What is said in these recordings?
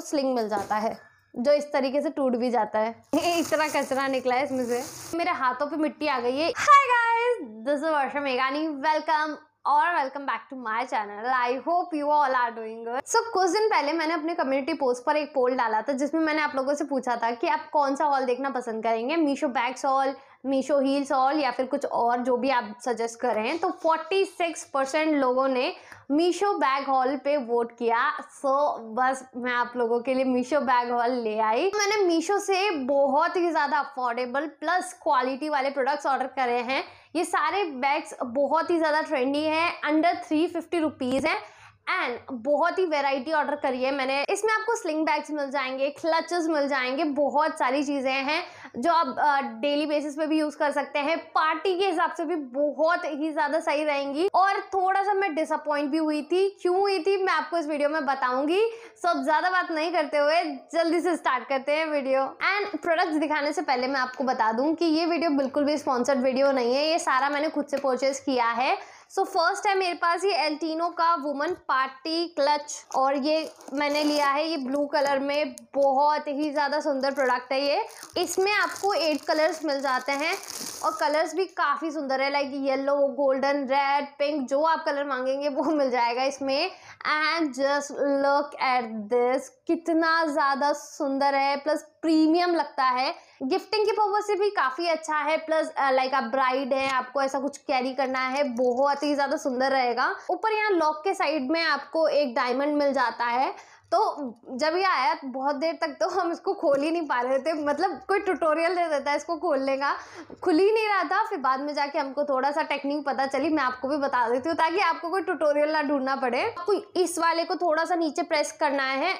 को स्लिंग मिल जाता है जो इस तरीके से टूट भी जाता है इतना कचरा निकला है इसमें से मेरे हाथों पे मिट्टी आ गई है hi guys this is Varsha मेघानी वेलकम और welcome back to my channel I hope you all are doing so कुछ दिन पहले मैंने अपने कम्युनिटी पोस्ट पर एक पोल डाला था जिसमें मैंने आप लोगों से पूछा था कि आप कौन सा हॉल देखना पसंद करेंगे Meesho bags haul Meesho heels haul या फिर कुछ और जो भी आप सजेस्ट करें तो 46 परसेंट लोगों ने मीशो बैग हॉल पे वोट किया सो so, बस मैं आप लोगों के लिए मीशो बैग हॉल ले आई तो मैंने मीशो से बहुत ही ज़्यादा अफोर्डेबल प्लस क्वालिटी वाले प्रोडक्ट्स ऑर्डर करे हैं ये सारे बैग्स बहुत ही ज़्यादा ट्रेंडी हैं अंडर थ्री फिफ्टी रुपीज़ हैं एंड बहुत ही वेराइटी ऑर्डर करी है मैंने इसमें आपको स्लिंग बैग्स मिल जाएंगे क्लचेस मिल जाएंगे बहुत सारी चीज़ें हैं जो आप डेली बेसिस पे भी यूज़ कर सकते हैं पार्टी के हिसाब से भी बहुत ही ज़्यादा सही रहेंगी और थोड़ा सा मैं डिसअपॉइंट भी हुई थी क्यों हुई थी मैं आपको इस वीडियो में बताऊंगी सो ज़्यादा बात नहीं करते हुए जल्दी से स्टार्ट करते हैं वीडियो एंड प्रोडक्ट्स दिखाने से पहले मैं आपको बता दूँ कि ये वीडियो बिल्कुल भी स्पॉन्सर्ड वीडियो नहीं है ये सारा मैंने खुद से परचेज़ किया है सो फर्स्ट है मेरे पास ये एल्टीनो का वुमन पार्टी क्लच और ये मैंने लिया है ये ब्लू कलर में बहुत ही ज़्यादा सुंदर प्रोडक्ट है ये इसमें आपको एट कलर्स मिल जाते हैं और कलर्स भी काफ़ी सुंदर है like yellow golden red pink जो आप कलर मांगेंगे वो मिल जाएगा इसमें and just look at this कितना ज़्यादा सुंदर है प्लस प्रीमियम लगता है गिफ्टिंग के पर्पज से भी काफ़ी अच्छा है प्लस लाइक uh, आप ब्राइड है आपको ऐसा कुछ कैरी करना है बहुत ही ज़्यादा सुंदर रहेगा ऊपर यहाँ लॉक के साइड में आपको एक डायमंड मिल जाता है तो जब ये आया बहुत देर तक तो हम इसको खोल ही नहीं पा रहे थे मतलब कोई ट्यूटोरियल दे देता है इसको खोलने का खुल ही नहीं रहा था फिर बाद में जाके हमको थोड़ा सा टेक्निक पता चली मैं आपको भी बता देती हूँ ताकि आपको कोई ट्यूटोरियल ना ढूंढना पड़े आपको इस वाले को थोड़ा सा नीचे प्रेस करना है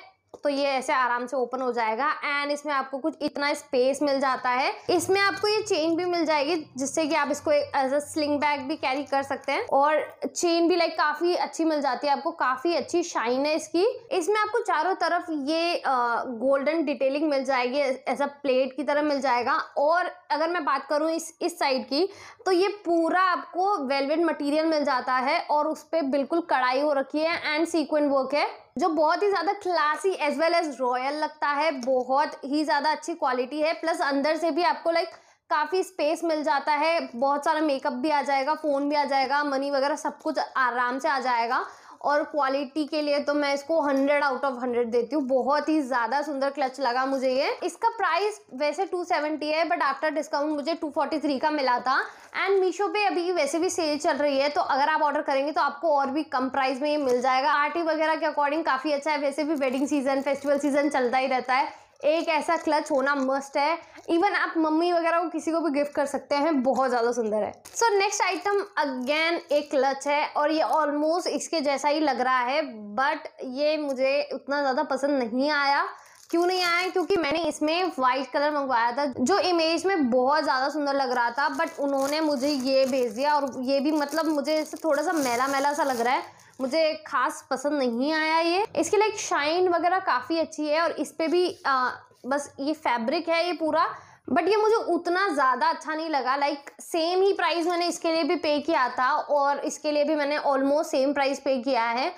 तो ये ऐसे आराम से ओपन हो जाएगा एंड इसमें आपको कुछ इतना स्पेस मिल जाता है इसमें आपको ये चेन भी मिल जाएगी जिससे कि आप इसको एज अ स्लिंग बैग भी कैरी कर सकते हैं और चेन भी लाइक काफी अच्छी मिल जाती है आपको काफी अच्छी शाइन है इसकी इसमें आपको चारों तरफ ये गोल्डन डिटेलिंग मिल जाएगी एज अ प्लेट की तरह मिल जाएगा और अगर मैं बात करूँ इस इस साइड की तो ये पूरा आपको वेलवेट मटीरियल मिल जाता है और उस पर बिल्कुल कढ़ाई हो रखी है एंड सीक्वेंट वर्क है जो बहुत ही ज़्यादा classy as well as royal लगता है बहुत ही ज़्यादा अच्छी क्वालिटी है प्लस अंदर से भी आपको लाइक काफ़ी स्पेस मिल जाता है बहुत सारा मेकअप भी आ जाएगा फ़ोन भी आ जाएगा मनी वगैरह सब कुछ आराम से आ जाएगा और क्वालिटी के लिए तो मैं इसको हंड्रेड आउट ऑफ हंड्रेड देती हूँ बहुत ही ज़्यादा सुंदर क्लच लगा मुझे ये इसका प्राइस वैसे 270 है बट आफ्टर डिस्काउंट मुझे 243 का मिला था एंड मीशो पे अभी वैसे भी सेल चल रही है तो अगर आप ऑर्डर करेंगे तो आपको और भी कम प्राइस में ये मिल जाएगा आर्टी वगैरह के अकॉर्डिंग काफ़ी अच्छा है वैसे भी वेडिंग सीजन फेस्टिवल सीजन चलता ही रहता है एक ऐसा क्लच होना मस्ट है इवन आप मम्मी वगैरह को किसी को भी गिफ्ट कर सकते हैं बहुत ज़्यादा सुंदर है सो नेक्स्ट आइटम अगेन एक क्लच है और ये ऑलमोस्ट इसके जैसा ही लग रहा है बट ये मुझे उतना ज़्यादा पसंद नहीं आया क्यों नहीं आया क्योंकि मैंने इसमें वाइट कलर मंगवाया था जो इमेज में बहुत ज़्यादा सुंदर लग रहा था बट उन्होंने मुझे ये भेज दिया और ये भी मतलब मुझे इससे थोड़ा सा मैला मैला सा लग रहा है मुझे खास पसंद नहीं आया ये इसके लिए शाइन वगैरह काफ़ी अच्छी है और इस पर भी आ, बस ये फैब्रिक है ये पूरा बट ये मुझे उतना ज़्यादा अच्छा नहीं लगा लाइक सेम ही प्राइस मैंने इसके लिए भी पे किया था और इसके लिए भी मैंने ऑलमोस्ट सेम प्राइस पे किया है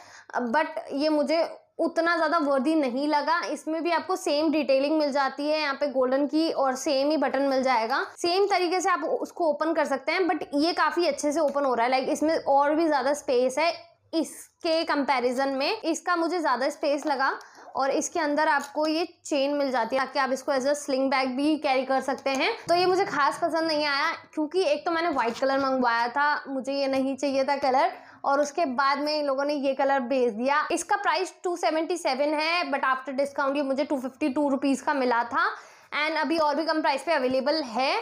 बट ये मुझे उतना ज़्यादा वर्दी नहीं लगा इसमें भी आपको सेम डिटेलिंग मिल जाती है यहाँ पे गोल्डन की और सेम ही बटन मिल जाएगा सेम तरीके से आप उसको ओपन कर सकते हैं बट ये काफ़ी अच्छे से ओपन हो रहा है लाइक इसमें और भी ज़्यादा स्पेस है इसके कंपैरिजन में इसका मुझे ज़्यादा स्पेस लगा और इसके अंदर आपको ये चेन मिल जाती है ताकि आप इसको एज अ स्लिंग बैग भी कैरी कर सकते हैं तो ये मुझे खास पसंद नहीं आया क्योंकि एक तो मैंने वाइट कलर मंगवाया था मुझे ये नहीं चाहिए था कलर और उसके बाद में इन लोगों ने ये कलर भेज दिया इसका प्राइस 277 है बट आफ्टर डिस्काउंट ये मुझे टू फिफ्टी का मिला था एंड अभी और भी कम प्राइस पे अवेलेबल है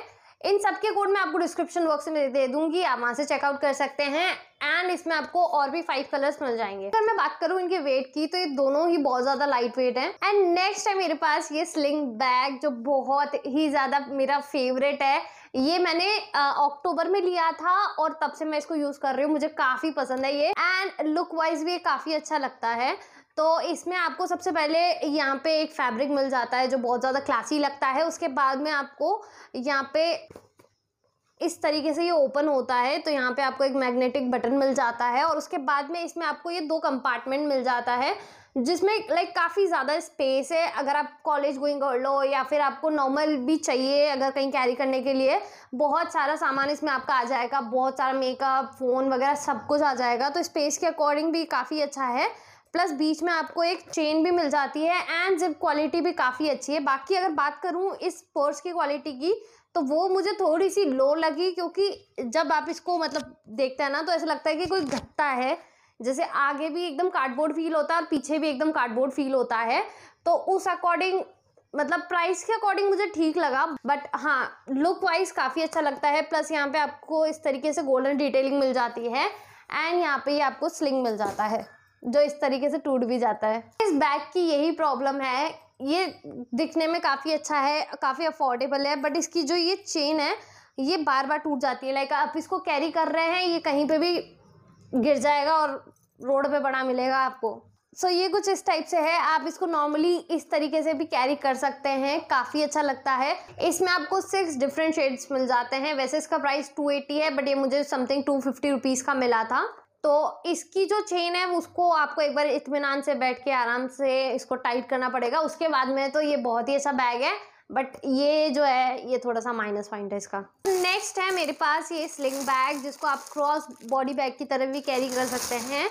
इन सबके कोड मैं आपको डिस्क्रिप्शन बॉक्स में दे दूंगी आप वहाँ से चेकआउट कर सकते हैं एंड इसमें आपको और भी फाइव कलर्स मिल जाएंगे अगर मैं बात करूँ इनके वेट की तो ये दोनों ही बहुत ज्यादा लाइट वेट है एंड नेक्स्ट है मेरे पास ये स्लिंग बैग जो बहुत ही ज्यादा मेरा फेवरेट है ये मैंने अक्टूबर में लिया था और तब से मैं इसको यूज़ कर रही हूँ मुझे काफ़ी पसंद है ये एंड लुक वाइज भी काफ़ी अच्छा लगता है तो इसमें आपको सबसे पहले यहाँ पे एक फैब्रिक मिल जाता है जो बहुत ज़्यादा क्लासी लगता है उसके बाद में आपको यहाँ पे इस तरीके से ये ओपन होता है तो यहाँ पे आपको एक मैग्नेटिक बटन मिल जाता है और उसके बाद में इसमें आपको ये दो कंपार्टमेंट मिल जाता है जिसमें लाइक काफ़ी ज़्यादा स्पेस है अगर आप कॉलेज गोइंग कर लो या फिर आपको नॉर्मल भी चाहिए अगर कहीं कैरी करने के लिए बहुत सारा सामान इसमें आपका आ जाएगा बहुत सारा मेकअप फ़ोन वगैरह सब कुछ आ जाएगा तो स्पेस के अकॉर्डिंग भी काफ़ी अच्छा है प्लस बीच में आपको एक चेन भी मिल जाती है एंड जिप क्वालिटी भी काफ़ी अच्छी है बाकी अगर बात करूँ इस पर्स की क्वालिटी की तो वो मुझे थोड़ी सी लो लगी क्योंकि जब आप इसको मतलब देखते हैं ना तो ऐसा लगता है कि कोई घटता है जैसे आगे भी एकदम कार्डबोर्ड फील होता है और पीछे भी एकदम कार्डबोर्ड फील होता है तो उस अकॉर्डिंग मतलब प्राइस के अकॉर्डिंग मुझे ठीक लगा बट हाँ लुक वाइज काफ़ी अच्छा लगता है प्लस यहाँ पे आपको इस तरीके से गोल्डन डिटेलिंग मिल जाती है एंड यहाँ पे आपको स्लिंग मिल जाता है जो इस तरीके से टूट भी जाता है इस बैग की यही प्रॉब्लम है ये दिखने में काफ़ी अच्छा है काफ़ी अफोर्डेबल है बट इसकी जो ये चेन है ये बार बार टूट जाती है लाइक आप इसको कैरी कर रहे हैं ये कहीं पे भी गिर जाएगा और रोड पे पड़ा मिलेगा आपको सो so, ये कुछ इस टाइप से है आप इसको नॉर्मली इस तरीके से भी कैरी कर सकते हैं काफ़ी अच्छा लगता है इसमें आपको सिक्स डिफरेंट शेड्स मिल जाते हैं वैसे इसका प्राइस 280 है बट ये मुझे समथिंग टू फिफ्टी रुपीज़ का मिला था तो इसकी जो चेन है उसको आपको एक बार इतमान से बैठ के आराम से इसको टाइट करना पड़ेगा उसके बाद में तो ये बहुत ही अच्छा बैग है बट ये जो है ये थोड़ा सा माइनस पॉइंट है इसका नेक्स्ट है मेरे पास ये स्लिंग बैग जिसको आप क्रॉस बॉडी बैग की तरह भी कैरी कर सकते हैं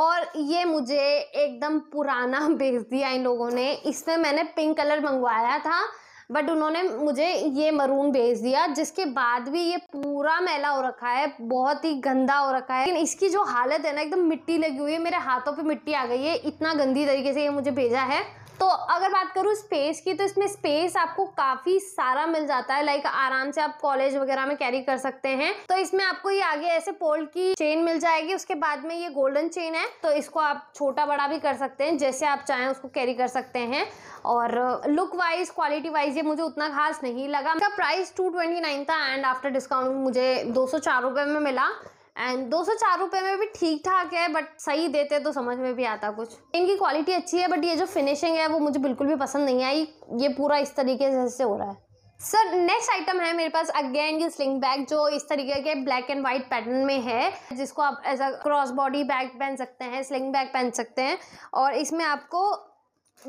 और ये मुझे एकदम पुराना भेज दिया इन लोगों ने इसमें मैंने पिंक कलर मंगवाया था बट उन्होंने मुझे ये मरून भेज दिया जिसके बाद भी ये पूरा मैला हो रखा है बहुत ही गंदा हो रखा है लेकिन इसकी जो हालत है ना एकदम मिट्टी लगी हुई है मेरे हाथों पे मिट्टी आ गई है इतना गंदी तरीके से ये मुझे भेजा है तो अगर बात करूँ स्पेस की तो इसमें स्पेस आपको काफ़ी सारा मिल जाता है लाइक आराम से आप कॉलेज वगैरह में कैरी कर सकते हैं तो इसमें आपको ये आगे ऐसे पोल्ड की चेन मिल जाएगी उसके बाद में ये गोल्डन चेन है तो इसको आप छोटा बड़ा भी कर सकते हैं जैसे आप चाहें उसको कैरी कर सकते हैं और लुक वाइज क्वालिटी वाइज ये मुझे उतना खास नहीं लगा इसका प्राइस टू ट्वेंटी नाइन था एंड आफ्टर डिस्काउंट मुझे दो सौ चार रुपये में मिला एंड दो सौ चार रुपये में भी ठीक ठाक है बट सही देते तो समझ में भी आता कुछ इनकी क्वालिटी अच्छी है बट ये जो फिनिशिंग है वो मुझे बिल्कुल भी पसंद नहीं आई ये पूरा इस तरीके से, से हो रहा है सर नेक्स्ट आइटम है मेरे पास अगेन ये स्लिंग बैग जो इस तरीके के ब्लैक एंड व्हाइट पैटर्न में है जिसको आप as a cross body bag पहन सकते हैं स्लिंग बैग पहन सकते हैं और इसमें आपको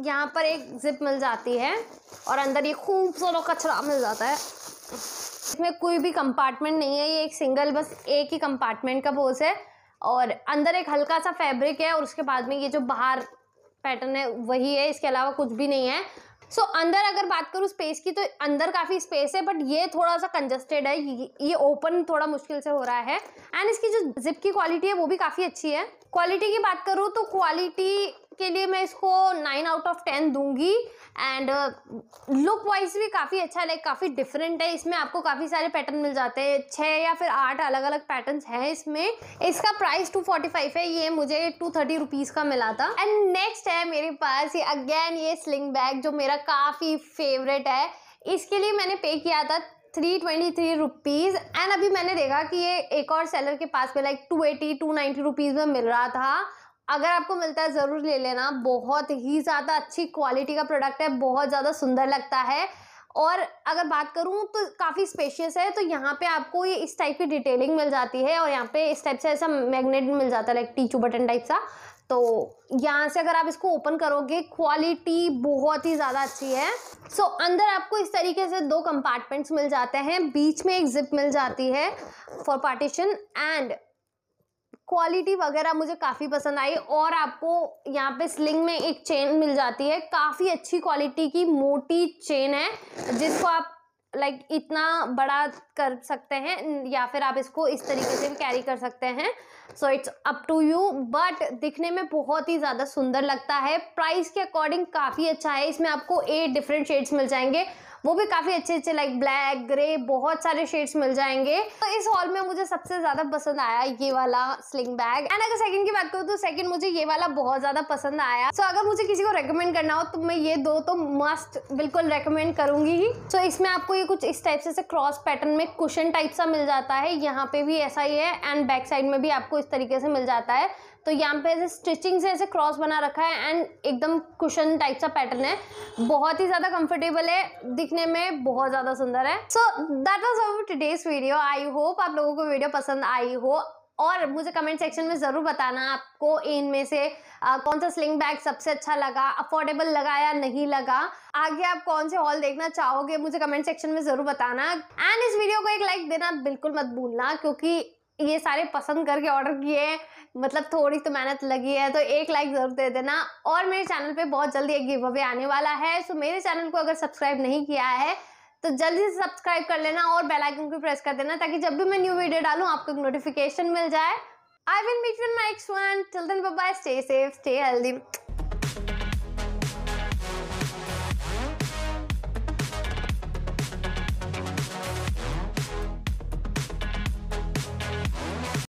यहाँ पर एक जिप मिल जाती है और अंदर ये खूब सारा कचरा मिल जाता है इसमें कोई भी कंपार्टमेंट नहीं है ये एक सिंगल बस एक ही कंपार्टमेंट का बोस है और अंदर एक हल्का सा फैब्रिक है और उसके बाद में ये जो बाहर पैटर्न है वही है इसके अलावा कुछ भी नहीं है सो so, अंदर अगर बात करूँ स्पेस की तो अंदर काफ़ी स्पेस है बट ये थोड़ा सा कंजस्टेड है ये ओपन थोड़ा मुश्किल से हो रहा है एंड इसकी जो जिप की क्वालिटी है वो भी काफ़ी अच्छी है क्वालिटी की बात करूँ तो क्वालिटी के लिए मैं इसको नाइन आउट ऑफ टेन दूंगी एंड लुक वाइज भी काफ़ी अच्छा लाइक काफ़ी डिफरेंट है इसमें आपको काफ़ी सारे पैटर्न मिल जाते हैं छः या फिर आठ अलग अलग पैटर्न्स हैं इसमें इसका प्राइस टू फोर्टी फाइव है ये मुझे टू थर्टी रुपीज़ का मिला था एंड नेक्स्ट है मेरे पास ये अगेन ये स्लिंग बैग जो मेरा काफ़ी फेवरेट है इसके लिए मैंने पे किया था three twenty three rupees and अभी मैंने देखा कि ये एक और सेलर के पास पे like two eighty two ninety rupees में मिल रहा था अगर आपको मिलता है ज़रूर ले लेना बहुत ही ज़्यादा अच्छी क्वालिटी का प्रोडक्ट है बहुत ज़्यादा सुंदर लगता है और अगर बात करूँ तो काफ़ी स्पेशियस है तो यहाँ पे आपको ये इस टाइप की डिटेलिंग मिल जाती है और यहाँ पे इस टाइप से ऐसा मैग्नेट मिल जाता है लाइक टीचू बटन टाइप सा तो यहाँ से अगर आप इसको ओपन करोगे क्वालिटी बहुत ही ज़्यादा अच्छी है सो so, अंदर आपको इस तरीके से दो कंपार्टमेंट्स मिल जाते हैं बीच में एक जिप मिल जाती है फॉर पार्टीशन एंड क्वालिटी वगैरह मुझे काफ़ी पसंद आई और आपको यहाँ पे स्लिंग में एक चेन मिल जाती है काफ़ी अच्छी क्वालिटी की मोटी चेन है जिसको आप लाइक इतना बड़ा कर सकते हैं या फिर आप इसको इस तरीके से भी कैरी कर सकते हैं so it's up to you but दिखने में बहुत ही ज़्यादा सुंदर लगता है प्राइस के अकॉर्डिंग काफ़ी अच्छा है इसमें आपको एट डिफरेंट शेड्स मिल जाएंगे वो भी काफ़ी अच्छे अच्छे लाइक ब्लैक ग्रे बहुत सारे शेड्स मिल जाएंगे तो इस हॉल में मुझे सबसे ज़्यादा पसंद आया ये वाला स्लिंग बैग एंड अगर सेकंड की बात करूँ तो सेकंड मुझे ये वाला बहुत ज़्यादा पसंद आया सो so, अगर मुझे किसी को रेकमेंड करना हो तो मैं ये दो तो मस्ट बिल्कुल रेकमेंड करूंगी ही सो so, इसमें आपको ये कुछ इस टाइप से क्रॉस पैटर्न में कुशन टाइप सा मिल जाता है यहाँ पे भी ऐसा ही है एंड बैक साइड में भी आपको इस तरीके से मिल जाता है तो यहाँ पे ऐसे स्टिचिंग से ऐसे क्रॉस बना रखा है एंड एकदम कुशन टाइप सा पैटर्न है बहुत ही ज़्यादा कंफर्टेबल है दिखने में बहुत ज्यादा सुंदर है so that was our today's video I hope आप लोगों को वीडियो पसंद आई हो और मुझे कमेंट सेक्शन में ज़रूर बताना आपको इनमें से आ, कौन सा स्लिंग बैग सबसे अच्छा लगा अफोर्डेबल लगा या नहीं लगा आगे आप कौन से हॉल देखना चाहोगे मुझे कमेंट सेक्शन में ज़रूर बताना एंड इस वीडियो को एक लाइक देना बिल्कुल मत भूलना क्योंकि ये सारे पसंद करके ऑर्डर किए हैं मतलब थोड़ी तो मेहनत लगी है तो एक लाइक ज़रूर दे देना और मेरे चैनल पे बहुत जल्दी एक गिव अवे आने वाला है सो मेरे चैनल को अगर सब्सक्राइब नहीं किया है तो जल्दी से सब्सक्राइब कर लेना और बेल आइकन को प्रेस कर देना ताकि जब भी मैं न्यू वीडियो डालूँ आपको एक नोटिफिकेशन मिल जाए I will meet in my next one till then bye stay safe stay healthy